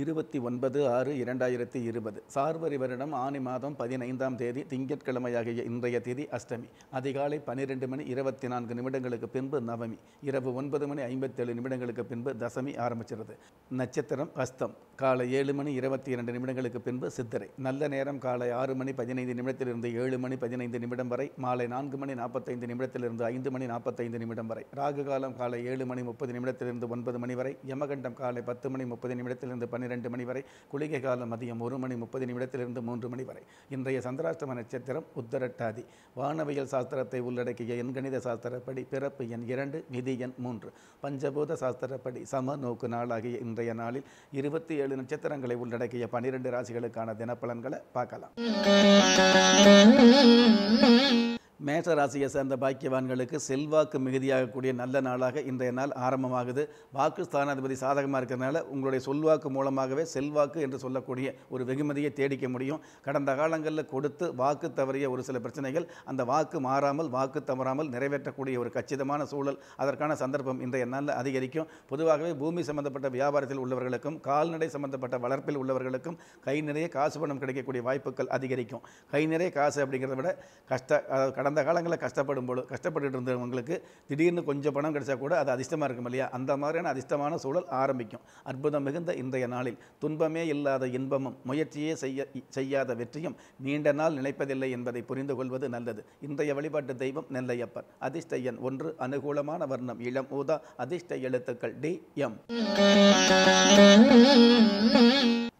இருபத்தி ஒன்பது ஆறு இரண்டாயிரத்தி இருபது சார்வரி வருடம் ஆணி மாதம் பதினைந்தாம் தேதி திங்கட்கிழமையாகிய இன்றைய தேதி அஷ்டமி அதிகாலை பன்னிரெண்டு மணி இருபத்தி நான்கு நிமிடங்களுக்கு பின்பு நவமி இரவு ஒன்பது மணி ஐம்பத்தேழு நிமிடங்களுக்கு பின்பு தசமி ஆரம்பிச்சிருது நட்சத்திரம் அஸ்தம் காலை ஏழு மணி இருபத்தி இரண்டு நிமிடங்களுக்கு பின்பு சித்திரை நல்ல நேரம் காலை ஆறு மணி பதினைந்து நிமிடத்திலிருந்து ஏழு மணி பதினைந்து நிமிடம் வரை மாலை நான்கு மணி நாற்பத்தைந்து நிமிடத்திலிருந்து ஐந்து மணி நாற்பத்தைந்து நிமிடம் வரை ராகு காலம் காலை ஏழு மணி முப்பது நிமிடத்திலிருந்து ஒன்பது மணி வரை யமகண்டம் காலை பத்து மணி முப்பது நிமிடத்திலிருந்து பன்னிரெண்டு மணி வரை குளிகை காலம் மதியம் ஒரு மணி முப்பது நிமிடத்திலிருந்து மூன்று மணி வரை இன்றைய சந்திராஷ்டம நட்சத்திரம் உத்தரட்டாதி வானவியல் சாஸ்திரத்தை உள்ளடக்கிய எண்கணித சாஸ்திரப்படி பிறப்பு எண் இரண்டு நிதி எண் மூன்று பஞ்சபூத சாஸ்திரப்படி சம நோக்கு நாளாகிய இன்றைய நாளில் இருபத்தி ஏழு நட்சத்திரங்களை உள்ளடக்கிய பனிரெண்டு ராசிகளுக்கான தினப்பலன்களை பார்க்கலாம் மேஷராசியை சேர்ந்த பாக்கியவான்களுக்கு செல்வாக்கு மிகுதியாகக்கூடிய நல்ல நாளாக இன்றைய நாள் ஆரம்பமாகுது வாக்கு ஸ்தானாதிபதி சாதகமாக இருக்கிறதுனால உங்களுடைய சொல்வாக்கு மூலமாகவே செல்வாக்கு என்று சொல்லக்கூடிய ஒரு வெகுமதியை தேடிக்க முடியும் கடந்த காலங்களில் கொடுத்து வாக்கு தவறிய ஒரு சில பிரச்சனைகள் அந்த வாக்கு மாறாமல் வாக்கு தவறாமல் நிறைவேற்றக்கூடிய ஒரு கச்சிதமான சூழல் அதற்கான சந்தர்ப்பம் இன்றைய நாளில் அதிகரிக்கும் பொதுவாகவே பூமி சம்பந்தப்பட்ட வியாபாரத்தில் உள்ளவர்களுக்கும் கால்நடை சம்பந்தப்பட்ட வளர்ப்பில் உள்ளவர்களுக்கும் கை நிறைய காசு பணம் கிடைக்கக்கூடிய வாய்ப்புகள் அதிகரிக்கும் கை நிறைய காசு அப்படிங்கிறத விட கஷ்ட கடந்த கடந்த காலங்களில் கஷ்டப்படும் போது கஷ்டப்பட்டு இருந்தவங்களுக்கு திடீர்னு கொஞ்சம் பணம் கிடைச்சா கூட அது அதிர்ஷ்டமாக இருக்கும் இல்லையா அந்த மாதிரியான அதிர்ஷ்டமான சூழல் ஆரம்பிக்கும் அற்புதம் மிகுந்த இன்றைய நாளில் துன்பமே இல்லாத இன்பமும் முயற்சியே செய்ய செய்யாத வெற்றியும் நீண்ட நாள் நினைப்பதில்லை என்பதை புரிந்து கொள்வது நல்லது இன்றைய வழிபாட்டு தெய்வம் நெல்லையப்பர் அதிர்ஷ்ட எண் ஒன்று அனுகூலமான வர்ணம் இளம் ஊதா அதிர்ஷ்ட எழுத்துக்கள் டி எம்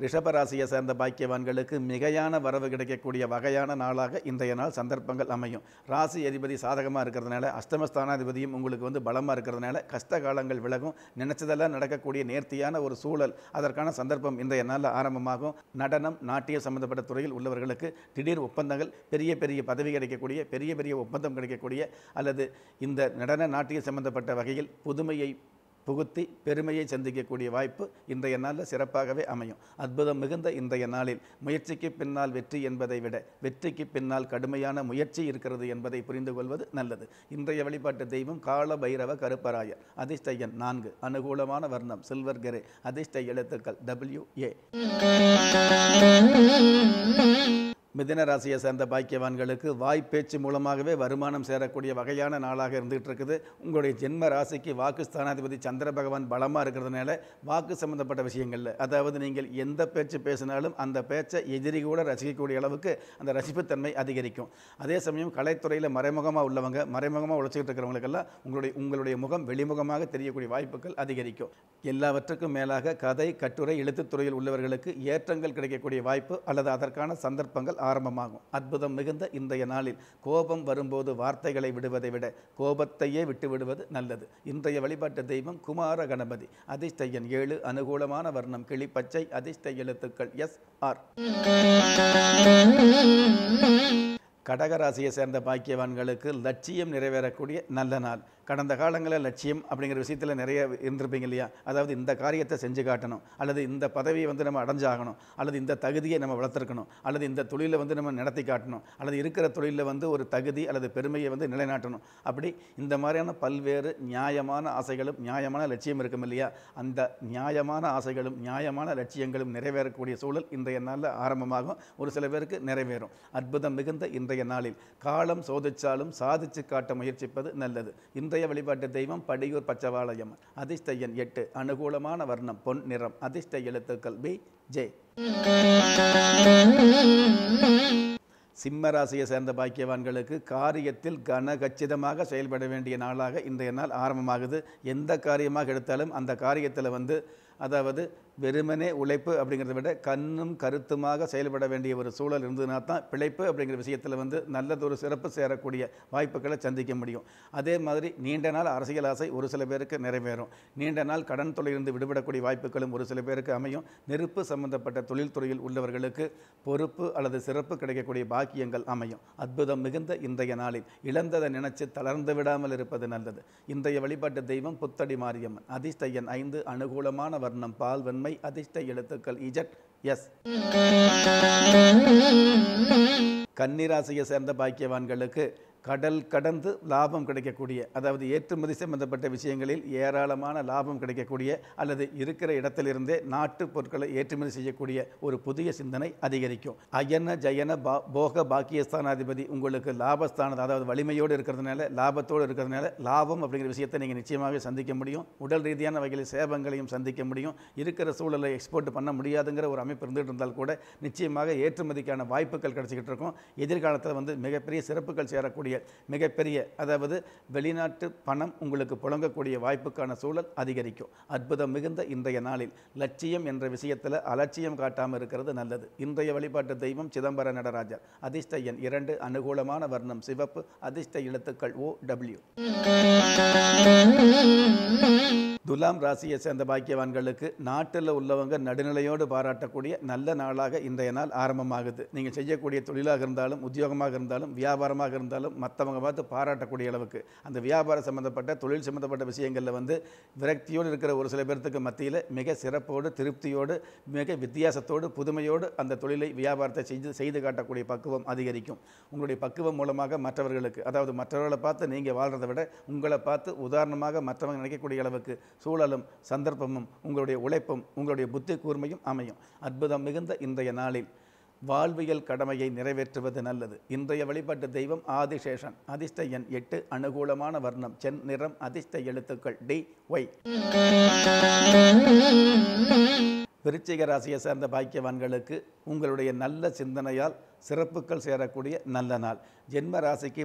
ரிஷபராசியை சேர்ந்த பாக்கியவான்களுக்கு மிகையான வரவு கிடைக்கக்கூடிய வகையான நாளாக இன்றைய நாள் சந்தர்ப்பங்கள் அமையும் ராசி அதிபதி சாதகமாக இருக்கிறதுனால அஷ்டமஸ்தானாதிபதியும் உங்களுக்கு வந்து பலமாக இருக்கிறதுனால கஷ்ட காலங்கள் விலகும் நினைச்சதெல்லாம் நடக்கக்கூடிய நேர்த்தியான ஒரு சூழல் அதற்கான சந்தர்ப்பம் இன்றைய நாளில் ஆரம்பமாகும் நடனம் நாட்டியம் சம்பந்தப்பட்ட துறையில் உள்ளவர்களுக்கு திடீர் ஒப்பந்தங்கள் பெரிய பெரிய பதவி கிடைக்கக்கூடிய பெரிய பெரிய ஒப்பந்தம் கிடைக்கக்கூடிய அல்லது இந்த நடன நாட்டியம் சம்பந்தப்பட்ட வகையில் புதுமையை புகுத்தி பெருமையை சந்திக்கக்கூடிய வாய்ப்பு இன்றைய நாளில் சிறப்பாகவே அமையும் அற்புதம் மிகுந்த இன்றைய நாளில் முயற்சிக்கு பின்னால் வெற்றி என்பதை விட வெற்றிக்கு பின்னால் கடுமையான முயற்சி இருக்கிறது என்பதை புரிந்து கொள்வது நல்லது இன்றைய வழிபாட்டு தெய்வம் கால பைரவ கருப்பராயர் அதிர்ஷ்டையன் நான்கு அனுகூலமான வர்ணம் சில்வர் கிரே அதிர்ஷ்ட எழுத்துக்கள் டபிள்யூ ஏ மிதின ராசியை சேர்ந்த பாக்கியவான்களுக்கு வாய் பேச்சு மூலமாகவே வருமானம் சேரக்கூடிய வகையான நாளாக இருந்துகிட்டு இருக்குது உங்களுடைய ஜென்ம ராசிக்கு வாக்கு ஸ்தானாதிபதி சந்திர பகவான் பலமாக இருக்கிறதுனால வாக்கு சம்மந்தப்பட்ட விஷயங்களில் அதாவது நீங்கள் எந்த பேச்சு பேசினாலும் அந்த பேச்சை எதிரி கூட ரசிக்கக்கூடிய அளவுக்கு அந்த ரசிப்புத்தன்மை அதிகரிக்கும் அதே சமயம் கலைத்துறையில் மறைமுகமாக உள்ளவங்க மறைமுகமாக உழைச்சிக்கிட்டு இருக்கிறவங்களுக்கெல்லாம் உங்களுடைய உங்களுடைய முகம் வெளிமுகமாக தெரியக்கூடிய வாய்ப்புகள் அதிகரிக்கும் எல்லாவற்றுக்கும் மேலாக கதை கட்டுரை எழுத்துத்துறையில் உள்ளவர்களுக்கு ஏற்றங்கள் கிடைக்கக்கூடிய வாய்ப்பு அல்லது அதற்கான சந்தர்ப்பங்கள் ஆரம்பமாகும் அற்புதம் மிகுந்த இன்றைய நாளில் கோபம் வரும்போது வார்த்தைகளை விடுவதை விட கோபத்தையே விட்டுவிடுவது நல்லது இன்றைய வழிபாட்டு தெய்வம் குமார கணபதி அதிர்ஷ்டையன் ஏழு அனுகூலமான வர்ணம் கிளி பச்சை அதிர்ஷ்ட எழுத்துக்கள் எஸ் ஆர் கடகராசியை சேர்ந்த பாக்கியவான்களுக்கு லட்சியம் நிறைவேறக்கூடிய நல்ல நாள் கடந்த காலங்களில் லட்சியம் அப்படிங்கிற விஷயத்தில் நிறைய இருந்திருப்பீங்க இல்லையா அதாவது இந்த காரியத்தை செஞ்சு காட்டணும் அல்லது இந்த பதவியை வந்து நம்ம அடைஞ்சாகணும் அல்லது இந்த தகுதியை நம்ம வளர்த்துருக்கணும் அல்லது இந்த தொழிலை வந்து நம்ம நடத்தி காட்டணும் அல்லது இருக்கிற தொழிலில் வந்து ஒரு தகுதி அல்லது பெருமையை வந்து நிலைநாட்டணும் அப்படி இந்த மாதிரியான பல்வேறு நியாயமான ஆசைகளும் நியாயமான லட்சியம் இருக்கும் இல்லையா அந்த நியாயமான ஆசைகளும் நியாயமான லட்சியங்களும் நிறைவேறக்கூடிய சூழல் இன்றைய நாளில் ஆரம்பமாகும் ஒரு சில பேருக்கு நிறைவேறும் அற்புதம் மிகுந்த இன்றைய நாளில் காலம் சோதிச்சாலும் சாதித்து காட்ட முயற்சிப்பது நல்லது இந்த முந்தைய வழிபாட்டு தெய்வம் படியூர் பச்சவாலயம் அதிர்ஷ்ட எண் எட்டு அனுகூலமான வர்ணம் பொன் நிறம் அதிர்ஷ்ட எழுத்துக்கள் பி ஜே சிம்ம ராசியை சேர்ந்த பாக்கியவான்களுக்கு காரியத்தில் கன கச்சிதமாக செயல்பட வேண்டிய நாளாக இன்றைய நாள் ஆரம்பமாகுது எந்த காரியமாக எடுத்தாலும் அந்த காரியத்தில் வந்து அதாவது வெறுமனே உழைப்பு அப்படிங்கிறத விட கண்ணும் கருத்துமாக செயல்பட வேண்டிய ஒரு சூழல் இருந்ததுனா தான் பிழைப்பு அப்படிங்கிற விஷயத்தில் வந்து நல்லதொரு சிறப்பு சேரக்கூடிய வாய்ப்புகளை சந்திக்க முடியும் அதே மாதிரி நீண்ட நாள் அரசியல் ஆசை ஒரு சில பேருக்கு நிறைவேறும் நீண்ட நாள் கடன் தொழிலிருந்து விடுபடக்கூடிய வாய்ப்புகளும் ஒரு சில பேருக்கு அமையும் நெருப்பு சம்பந்தப்பட்ட தொழில்துறையில் உள்ளவர்களுக்கு பொறுப்பு அல்லது சிறப்பு கிடைக்கக்கூடிய பாக்கியங்கள் அமையும் அற்புதம் மிகுந்த இன்றைய நாளில் இழந்ததை நினைச்சு தளர்ந்து விடாமல் இருப்பது நல்லது இன்றைய வழிபாட்டு தெய்வம் புத்தடி மாரியம்மன் அதிஷ்டையன் ஐந்து அனுகூலமான வர்ணம் பால் வெண்மை துணை அதிர்ஷ்ட எழுத்துக்கள் இஜட் எஸ் கன்னிராசியை சேர்ந்த பாக்கியவான்களுக்கு கடல் கடந்து லாபம் கிடைக்கக்கூடிய அதாவது ஏற்றுமதி சம்பந்தப்பட்ட விஷயங்களில் ஏராளமான லாபம் கிடைக்கக்கூடிய அல்லது இருக்கிற இடத்திலிருந்தே நாட்டு பொருட்களை ஏற்றுமதி செய்யக்கூடிய ஒரு புதிய சிந்தனை அதிகரிக்கும் அயன ஜயன பா போக பாக்கியஸ்தானாதிபதி உங்களுக்கு லாபஸ்தானம் அதாவது வலிமையோடு இருக்கிறதுனால லாபத்தோடு இருக்கிறதுனால லாபம் அப்படிங்கிற விஷயத்தை நீங்கள் நிச்சயமாகவே சந்திக்க முடியும் உடல் ரீதியான வகையில் சேவங்களையும் சந்திக்க முடியும் இருக்கிற சூழலை எக்ஸ்போர்ட் பண்ண முடியாதுங்கிற ஒரு அமைப்பு இருந்துகிட்டு இருந்தால் கூட நிச்சயமாக ஏற்றுமதிக்கான வாய்ப்புகள் கிடைச்சிக்கிட்டு இருக்கும் எதிர்காலத்தில் வந்து மிகப்பெரிய சிறப்புகள் சேரக்கூடிய இருக்கக்கூடிய மிகப்பெரிய அதாவது வெளிநாட்டு பணம் உங்களுக்கு புழங்கக்கூடிய வாய்ப்புக்கான சூழல் அதிகரிக்கும் அற்புதம் மிகுந்த இன்றைய நாளில் லட்சியம் என்ற விஷயத்தில் அலட்சியம் காட்டாமல் இருக்கிறது நல்லது இன்றைய வழிபாட்டு தெய்வம் சிதம்பர நடராஜர் அதிர்ஷ்ட எண் இரண்டு அனுகூலமான வர்ணம் சிவப்பு அதிர்ஷ்ட எழுத்துக்கள் ஓ டபிள்யூ துலாம் ராசியை சேர்ந்த பாக்கியவான்களுக்கு நாட்டில் உள்ளவங்க நடுநிலையோடு பாராட்டக்கூடிய நல்ல நாளாக இன்றைய நாள் ஆரம்பமாகுது நீங்கள் செய்யக்கூடிய தொழிலாக இருந்தாலும் உத்தியோகமாக இருந்தாலும் வியாபாரமாக இருந்தாலும் மற்றவங்க பார்த்து பாராட்டக்கூடிய அளவுக்கு அந்த வியாபாரம் சம்மந்தப்பட்ட தொழில் சம்மந்தப்பட்ட விஷயங்களில் வந்து விரக்தியோடு இருக்கிற ஒரு சில பேர்த்துக்கு மத்தியில் மிக சிறப்போடு திருப்தியோடு மிக வித்தியாசத்தோடு புதுமையோடு அந்த தொழிலை வியாபாரத்தை செஞ்சு செய்து காட்டக்கூடிய பக்குவம் அதிகரிக்கும் உங்களுடைய பக்குவம் மூலமாக மற்றவர்களுக்கு அதாவது மற்றவர்களை பார்த்து நீங்கள் வாழ்கிறத விட உங்களை பார்த்து உதாரணமாக மற்றவங்க நினைக்கக்கூடிய அளவுக்கு சூழலும் சந்தர்ப்பமும் உங்களுடைய உழைப்பும் உங்களுடைய புத்தி கூர்மையும் அமையும் அற்புதம் மிகுந்த இன்றைய நாளில் வாழ்வியல் கடமையை நிறைவேற்றுவது நல்லது இன்றைய வழிபாட்டு தெய்வம் ஆதிசேஷன் அதிர்ஷ்ட எண் எட்டு அனுகூலமான வர்ணம் சென் நிறம் அதிர்ஷ்ட எழுத்துக்கள் டி ஒய் விருச்சிக ராசியை சேர்ந்த பாக்கியவான்களுக்கு உங்களுடைய நல்ல சிந்தனையால் சிறப்புகள் சேரக்கூடிய நல்ல நாள் ஜென்ம ராசிக்கு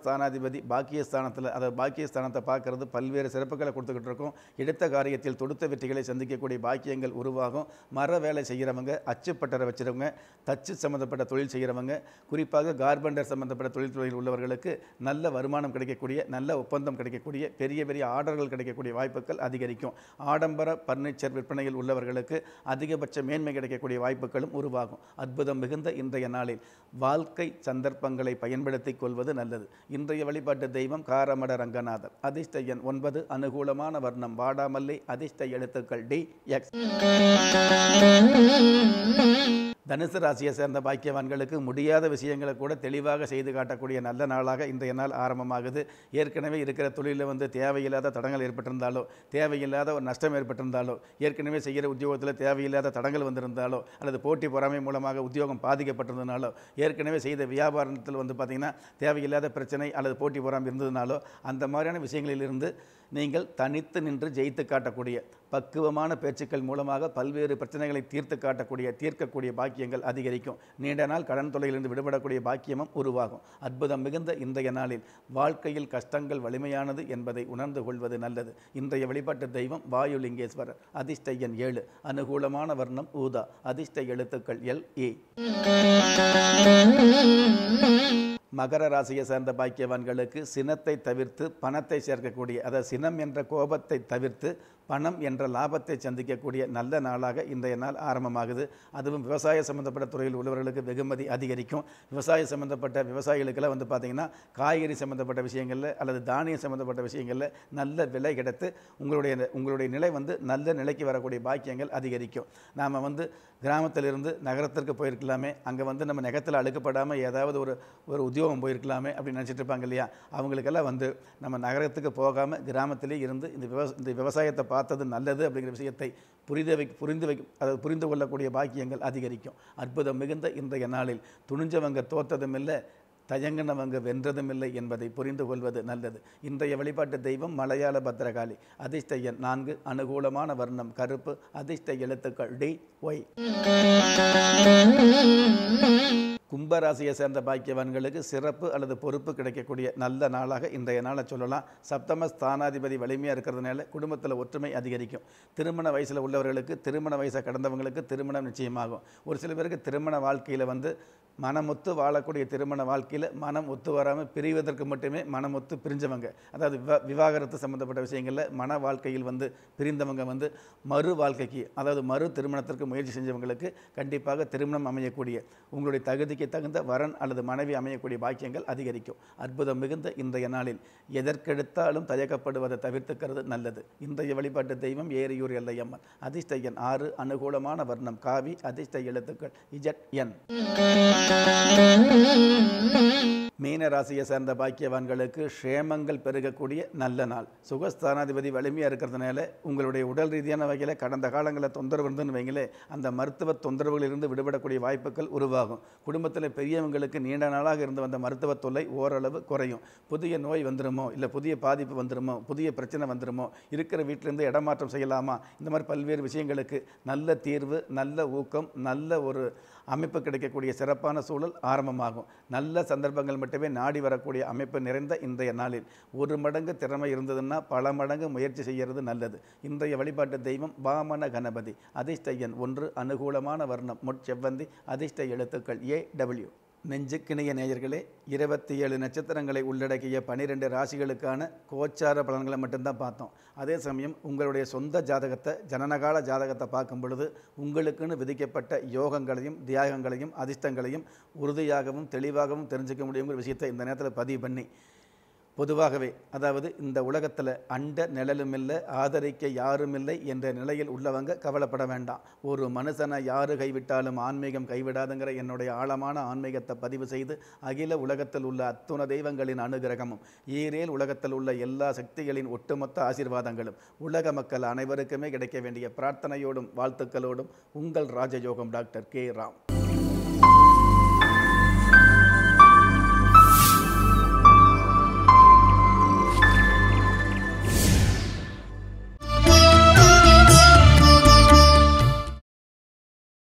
ஸ்தானாதிபதி பாக்கியஸ்தானத்தில் அதாவது பாக்கியஸ்தானத்தை பார்க்கறது பல்வேறு சிறப்புகளை கொடுத்துக்கிட்டு இருக்கும் எடுத்த காரியத்தில் தொடுத்த வெற்றிகளை சந்திக்கக்கூடிய பாக்கியங்கள் உருவாகும் மர வேலை செய்கிறவங்க அச்சுப்பட்டரை வச்சுருவங்க தச்சு சம்மந்தப்பட்ட தொழில் செய்கிறவங்க குறிப்பாக கார்பண்டர் சம்மந்தப்பட்ட தொழில் தொழில் உள்ளவர்களுக்கு நல்ல வருமானம் கிடைக்கக்கூடிய நல்ல ஒப்பந்தம் கிடைக்கக்கூடிய பெரிய பெரிய ஆர்டர்கள் கிடைக்கக்கூடிய வாய்ப்புகள் அதிகரிக்கும் ஆடம்பர பர்னிச்சர் விற்பனையில் உள்ளவர்களுக்கு அதிகபட்ச மேன்மை கிடைக்கக்கூடிய வாய்ப்புகளும் உருவாகும் அற்புதம் மிகுந்த இன்றைய நாளில் வாழ்க்கை சந்தர்ப்பங்களை பயன் பயன்படுத்தி கொள்வது நல்லது இன்றைய வழிபாட்டு தெய்வம் காரமட ரங்கநாதர் அதிர்ஷ்ட எண் ஒன்பது அனுகூலமான வர்ணம் வாடாமல்லி அதிர்ஷ்ட எழுத்துக்கள் டி எக்ஸ் தனுசு ராசியை சேர்ந்த பாக்கியவான்களுக்கு முடியாத விஷயங்களை கூட தெளிவாக செய்து காட்டக்கூடிய நல்ல நாளாக இன்றைய நாள் ஆரம்பமாகுது ஏற்கனவே இருக்கிற தொழிலில் வந்து தேவையில்லாத தடங்கள் ஏற்பட்டிருந்தாலோ தேவையில்லாத ஒரு நஷ்டம் ஏற்பட்டிருந்தாலோ ஏற்கனவே செய்கிற உத்தியோகத்தில் தேவையில்லாத தடங்கள் வந்திருந்தாலோ அல்லது போட்டி பொறாமை மூலமாக உத்தியோகம் பாதிக்கப்பட்டிருந்தனாலோ ஏற்கனவே செய்த வியாபாரத்தில் வந்து பார்த்தீங்கன்னா தேவையில்லாத பிரச்சனை அல்லது போட்டி போகாமல் இருந்ததுனாலோ அந்த மாதிரியான விஷயங்களிலிருந்து நீங்கள் தனித்து நின்று ஜெயித்து காட்டக்கூடிய பக்குவமான பேச்சுக்கள் மூலமாக பல்வேறு பிரச்சனைகளை தீர்த்து காட்டக்கூடிய தீர்க்கக்கூடிய பாக்கியங்கள் அதிகரிக்கும் நீண்ட நாள் கடன் தொலையிலிருந்து விடுபடக்கூடிய பாக்கியமும் உருவாகும் அற்புதம் மிகுந்த இன்றைய நாளில் வாழ்க்கையில் கஷ்டங்கள் வலிமையானது என்பதை உணர்ந்து கொள்வது நல்லது இன்றைய வழிபாட்டு தெய்வம் லிங்கேஸ்வரர் அதிர்ஷ்ட எண் ஏழு அனுகூலமான வர்ணம் ஊதா அதிர்ஷ்ட எழுத்துக்கள் எல் ஏ மகர ராசியை சேர்ந்த பாக்கியவான்களுக்கு சினத்தை தவிர்த்து பணத்தை சேர்க்கக்கூடிய அதாவது சினம் என்ற கோபத்தை தவிர்த்து பணம் என்ற லாபத்தை சந்திக்கக்கூடிய நல்ல நாளாக இன்றைய நாள் ஆரம்பமாகுது அதுவும் விவசாய சம்மந்தப்பட்ட துறையில் உள்ளவர்களுக்கு வெகுமதி அதிகரிக்கும் விவசாய சம்மந்தப்பட்ட விவசாயிகளுக்கெல்லாம் வந்து பார்த்திங்கன்னா காய்கறி சம்மந்தப்பட்ட விஷயங்களில் அல்லது தானியம் சம்மந்தப்பட்ட விஷயங்களில் நல்ல விலை கிடைத்து உங்களுடைய உங்களுடைய நிலை வந்து நல்ல நிலைக்கு வரக்கூடிய பாக்கியங்கள் அதிகரிக்கும் நாம் வந்து கிராமத்திலிருந்து நகரத்திற்கு போயிருக்கலாமே அங்கே வந்து நம்ம நகத்தில் அழுக்கப்படாமல் ஏதாவது ஒரு ஒரு உத்தியோகம் போயிருக்கலாமே அப்படின்னு நினச்சிட்டு இருப்பாங்க இல்லையா அவங்களுக்கெல்லாம் வந்து நம்ம நகரத்துக்கு போகாமல் கிராமத்திலே இருந்து இந்த விவ இந்த விவசாயத்தை பார்த்தது நல்லது அப்படிங்கிற விஷயத்தை புரிந்து வை புரிந்து வை அதை புரிந்து கொள்ளக்கூடிய பாக்கியங்கள் அதிகரிக்கும் அற்புதம் மிகுந்த இன்றைய நாளில் துணிஞ்சவங்க தோத்ததும் இல்லை தயங்கினவங்க வென்றதும் இல்லை என்பதை புரிந்து கொள்வது நல்லது இன்றைய வழிபாட்டு தெய்வம் மலையாள பத்திரகாளி அதிர்ஷ்ட எண் நான்கு அனுகூலமான வர்ணம் கருப்பு அதிர்ஷ்ட எழுத்துக்கள் டி ஒய் கும்பராசியை சேர்ந்த பாக்கியவான்களுக்கு சிறப்பு அல்லது பொறுப்பு கிடைக்கக்கூடிய நல்ல நாளாக இன்றைய நாளை சொல்லலாம் சப்தம ஸ்தானாதிபதி வலிமையாக இருக்கிறதுனால குடும்பத்தில் ஒற்றுமை அதிகரிக்கும் திருமண வயசில் உள்ளவர்களுக்கு திருமண வயசை கடந்தவங்களுக்கு திருமணம் நிச்சயமாகும் ஒரு சில பேருக்கு திருமண வாழ்க்கையில் வந்து மனம் ஒத்து வாழக்கூடிய திருமண வாழ்க்கையில் மனம் ஒத்து வராமல் பிரிவதற்கு மட்டுமே மனம் ஒத்து பிரிஞ்சவங்க அதாவது விவா விவாகரத்து சம்மந்தப்பட்ட விஷயங்களில் மன வாழ்க்கையில் வந்து பிரிந்தவங்க வந்து மறு வாழ்க்கைக்கு அதாவது மறு திருமணத்திற்கு முயற்சி செஞ்சவங்களுக்கு கண்டிப்பாக திருமணம் அமையக்கூடிய உங்களுடைய தகுதி அதுக்கு தகுந்த வரன் அல்லது மனைவி அமையக்கூடிய பாக்கியங்கள் அதிகரிக்கும் அற்புதம் மிகுந்த இன்றைய நாளில் எதற்கெடுத்தாலும் தயக்கப்படுவதை தவிர்த்துக்கிறது நல்லது இன்றைய வழிபாட்டு தெய்வம் ஏரியூர் எல்லையம்மன் அதிர்ஷ்ட எண் ஆறு அனுகூலமான வர்ணம் காவி அதிர்ஷ்ட எழுத்துக்கள் இஜட் என் மீன ராசியை சேர்ந்த பாக்கியவான்களுக்கு ஷேமங்கள் பெருகக்கூடிய நல்ல நாள் சுகஸ்தானாதிபதி வலிமையாக இருக்கிறதுனால உங்களுடைய உடல் ரீதியான வகையில் கடந்த காலங்களில் தொந்தரவு இருந்துன்னு வைங்களே அந்த மருத்துவ தொந்தரவுகளிலிருந்து விடுபடக்கூடிய வாய்ப்புகள் உருவாகும் குடும்ப குடும்பத்தில் பெரியவங்களுக்கு நீண்ட நாளாக இருந்து வந்த மருத்துவ தொல்லை ஓரளவு குறையும் புதிய நோய் வந்துருமோ இல்லை புதிய பாதிப்பு வந்துருமோ புதிய பிரச்சனை வந்துருமோ இருக்கிற வீட்டிலேருந்து இடமாற்றம் செய்யலாமா இந்த மாதிரி பல்வேறு விஷயங்களுக்கு நல்ல தீர்வு நல்ல ஊக்கம் நல்ல ஒரு அமைப்பு கிடைக்கக்கூடிய சிறப்பான சூழல் ஆரம்பமாகும் நல்ல சந்தர்ப்பங்கள் மட்டுமே நாடி வரக்கூடிய அமைப்பு நிறைந்த இன்றைய நாளில் ஒரு மடங்கு திறமை இருந்ததுன்னா பல மடங்கு முயற்சி செய்கிறது நல்லது இன்றைய வழிபாட்டு தெய்வம் பாமன கணபதி அதிர்ஷ்ட எண் ஒன்று அனுகூலமான வர்ணம் முட்செவ்வந்தி அதிர்ஷ்ட எழுத்துக்கள் ஏ டபிள்யூ நெஞ்சுக்கிணைய நேயர்களே இருபத்தி ஏழு நட்சத்திரங்களை உள்ளடக்கிய பனிரெண்டு ராசிகளுக்கான கோச்சார பலன்களை மட்டும்தான் பார்த்தோம் அதே சமயம் உங்களுடைய சொந்த ஜாதகத்தை ஜனனகால ஜாதகத்தை பார்க்கும் பொழுது உங்களுக்குன்னு விதிக்கப்பட்ட யோகங்களையும் தியாகங்களையும் அதிர்ஷ்டங்களையும் உறுதியாகவும் தெளிவாகவும் தெரிஞ்சுக்க முடியுங்கிற விஷயத்தை இந்த நேரத்தில் பதிவு பண்ணி பொதுவாகவே அதாவது இந்த உலகத்தில் அண்ட நிழலும் இல்லை ஆதரிக்க யாரும் இல்லை என்ற நிலையில் உள்ளவங்க கவலைப்பட வேண்டாம் ஒரு மனுஷனை யாரு கைவிட்டாலும் ஆன்மீகம் கைவிடாதுங்கிற என்னுடைய ஆழமான ஆன்மீகத்தை பதிவு செய்து அகில உலகத்தில் உள்ள அத்துண தெய்வங்களின் அனுகிரகமும் ஈரேல் உலகத்தில் உள்ள எல்லா சக்திகளின் ஒட்டுமொத்த ஆசீர்வாதங்களும் உலக மக்கள் அனைவருக்குமே கிடைக்க வேண்டிய பிரார்த்தனையோடும் வாழ்த்துக்களோடும் உங்கள் ராஜயோகம் டாக்டர் கே ராம்